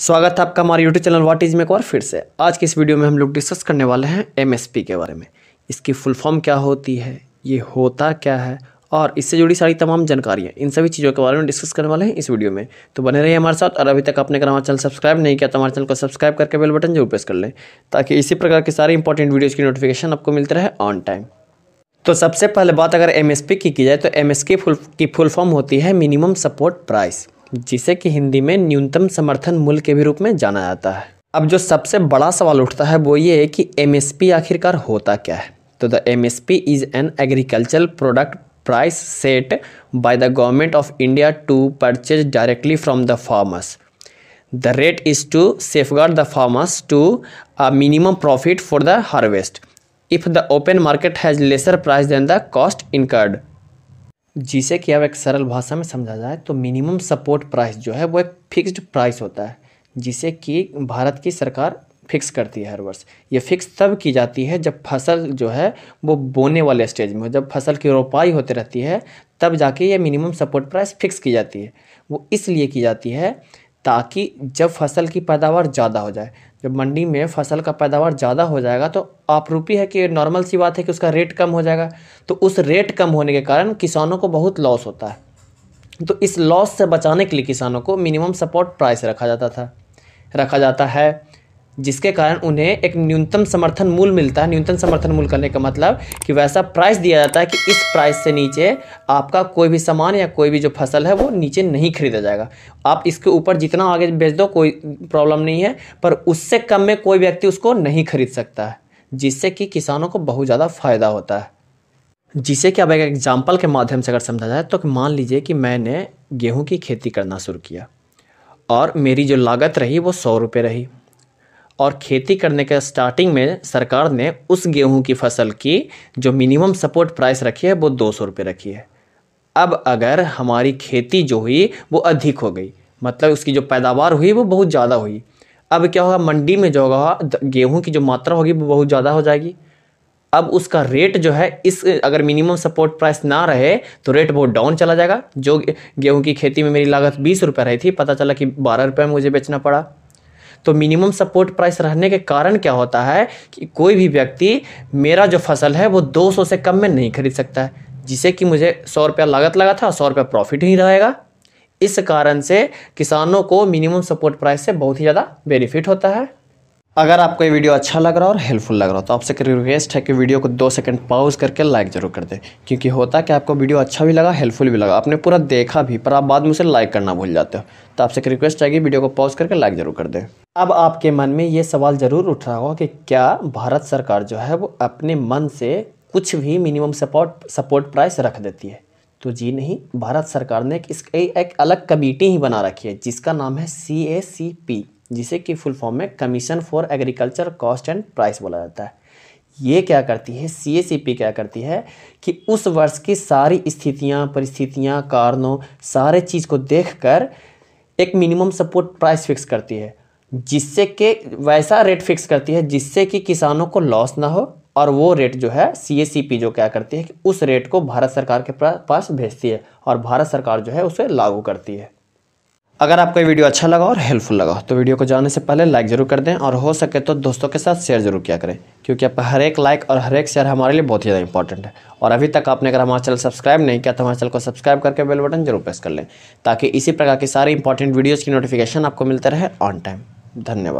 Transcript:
स्वागत है आपका हमारे यूट्यूब चैनल वाट इज में एक बार फिर से आज की इस वीडियो में हम लोग डिस्कस करने वाले हैं एमएसपी के बारे में इसकी फुल फॉर्म क्या होती है ये होता क्या है और इससे जुड़ी सारी तमाम जानकारियाँ इन सभी चीज़ों के बारे में डिस्कस करने वाले हैं इस वीडियो में तो बने रहिए हमारे साथ और अभी तक आपने अगर हमारा चैनल सब्सक्राइब नहीं किया तो हमारे चैनल को सब्सक्राइब करके बेल बटन जरूर प्रेस कर लें ताकि इसी प्रकार के सारी इंपॉर्टेंट वीडियोज़ की नोटिफिकेशन आपको मिलते रहे ऑन टाइम तो सबसे पहले बात अगर एम की की जाए तो एमएसपी फुल की फुल फॉर्म होती है मिनिमम सपोर्ट प्राइस जिसे कि हिंदी में न्यूनतम समर्थन मूल्य के भी रूप में जाना जाता है अब जो सबसे बड़ा सवाल उठता है वो ये है कि एम आखिरकार होता क्या है तो the M S P is an agricultural product price set by the government of India to purchase directly from the farmers the rate is to safeguard the farmers to a minimum profit for the harvest if the open market has lesser price than the cost incurred जिसे कि अब एक सरल भाषा में समझा जाए तो मिनिमम सपोर्ट प्राइस जो है वो एक फिक्स्ड प्राइस होता है जिसे कि भारत की सरकार फिक्स करती है हर वर्ष ये फिक्स तब की जाती है जब फसल जो है वो बोने वाले स्टेज में जब फसल की रोपाई होती रहती है तब जाके ये मिनिमम सपोर्ट प्राइस फिक्स की जाती है वो इसलिए की जाती है ताकि जब फसल की पैदावार ज़्यादा हो जाए जब मंडी में फसल का पैदावार ज़्यादा हो जाएगा तो आप रूपी है कि नॉर्मल सी बात है कि उसका रेट कम हो जाएगा तो उस रेट कम होने के कारण किसानों को बहुत लॉस होता है तो इस लॉस से बचाने के लिए किसानों को मिनिमम सपोर्ट प्राइस रखा जाता था रखा जाता है जिसके कारण उन्हें एक न्यूनतम समर्थन मूल्य मिलता है न्यूनतम समर्थन मूल्य करने का मतलब कि वैसा प्राइस दिया जाता है कि इस प्राइस से नीचे आपका कोई भी सामान या कोई भी जो फसल है वो नीचे नहीं खरीदा जाएगा आप इसके ऊपर जितना आगे बेच दो कोई प्रॉब्लम नहीं है पर उससे कम में कोई व्यक्ति उसको नहीं खरीद सकता है जिससे कि किसानों को बहुत ज़्यादा फ़ायदा होता है जिसे कि अब एक एग्जाम्पल के माध्यम से अगर समझा जाए तो मान लीजिए कि मैंने गेहूँ की खेती करना शुरू किया और मेरी जो लागत रही वो सौ रुपये रही और खेती करने के स्टार्टिंग में सरकार ने उस गेहूं की फसल की जो मिनिमम सपोर्ट प्राइस रखी है वो दो सौ रुपये रखी है अब अगर हमारी खेती जो हुई वो अधिक हो गई मतलब उसकी जो पैदावार हुई वो बहुत ज़्यादा हुई अब क्या होगा मंडी में जो होगा गेहूं की जो मात्रा होगी वो बहुत ज़्यादा हो जाएगी अब उसका रेट जो है इस अगर मिनिमम सपोर्ट प्राइस ना रहे तो रेट बहुत डाउन चला जाएगा जो गेहूं की खेती में मेरी लागत बीस रुपये रही थी पता चला कि बारह रुपये में मुझे बेचना पड़ा तो मिनिमम सपोर्ट प्राइस रहने के कारण क्या होता है कि कोई भी व्यक्ति मेरा जो फसल है वो 200 से कम में नहीं खरीद सकता है जिसे कि मुझे सौ रुपया लागत लगा था सौ रुपया प्रॉफिट ही रहेगा इस कारण से किसानों को मिनिमम सपोर्ट प्राइस से बहुत ही ज़्यादा बेनिफिट होता है अगर आपको ये वीडियो अच्छा लग रहा और हेल्पफुल लग रहा हो तो आपसे एक रिक्वेस्ट है कि वीडियो को दो सेकंड पॉज करके लाइक जरूर कर दें क्योंकि होता है कि आपको वीडियो अच्छा भी लगा हेल्पफुल भी लगा आपने पूरा देखा भी पर आप बाद में उसे लाइक करना भूल जाते हो तो आपसे एक रिक्वेस्ट है कि वीडियो को पॉज करके लाइक जरूर कर दें अब आपके मन में ये सवाल ज़रूर उठ रहा होगा कि क्या भारत सरकार जो है वो अपने मन से कुछ भी मिनिमम सपोर्ट सपोर्ट प्राइस रख देती है तो जी नहीं भारत सरकार ने इस एक अलग कमेटी ही बना रखी है जिसका नाम है सी ए सी पी जिसे कि फुल फॉर्म में commission for agriculture cost and price बोला जाता है ये क्या करती है सी ए सी पी क्या करती है कि उस वर्ष की सारी स्थितियाँ परिस्थितियाँ कारणों सारे चीज़ को देख कर एक मिनिमम सपोर्ट प्राइस फिक्स करती है जिससे कि वैसा रेट फिक्स करती है जिससे कि किसानों को लॉस ना हो और वो रेट जो है सी जो क्या करती है कि उस रेट को भारत सरकार के पास भेजती है और भारत सरकार जो है उसे लागू करती है अगर आपको ये वीडियो अच्छा लगा और हेल्पफुल लगा तो वीडियो को जाने से पहले लाइक जरूर कर दें और हो सके तो दोस्तों के साथ शेयर जरूर किया करें क्योंकि आप हर एक लाइक और हर एक शेयर हमारे लिए बहुत ही ज़्यादा इंपॉर्टेंट है और अभी तक आपने अगर हमारा चैनल सब्सक्राइब नहीं किया तो हमारे चैनल को सब्सक्राइब करके बेल बटन जरूर प्रेस कर लें ताकि इसी प्रकार की सारी इंपॉर्टेंट वीडियोज़ की नोटिफिकेशन आपको मिलते रहे ऑन टाइम धन्यवाद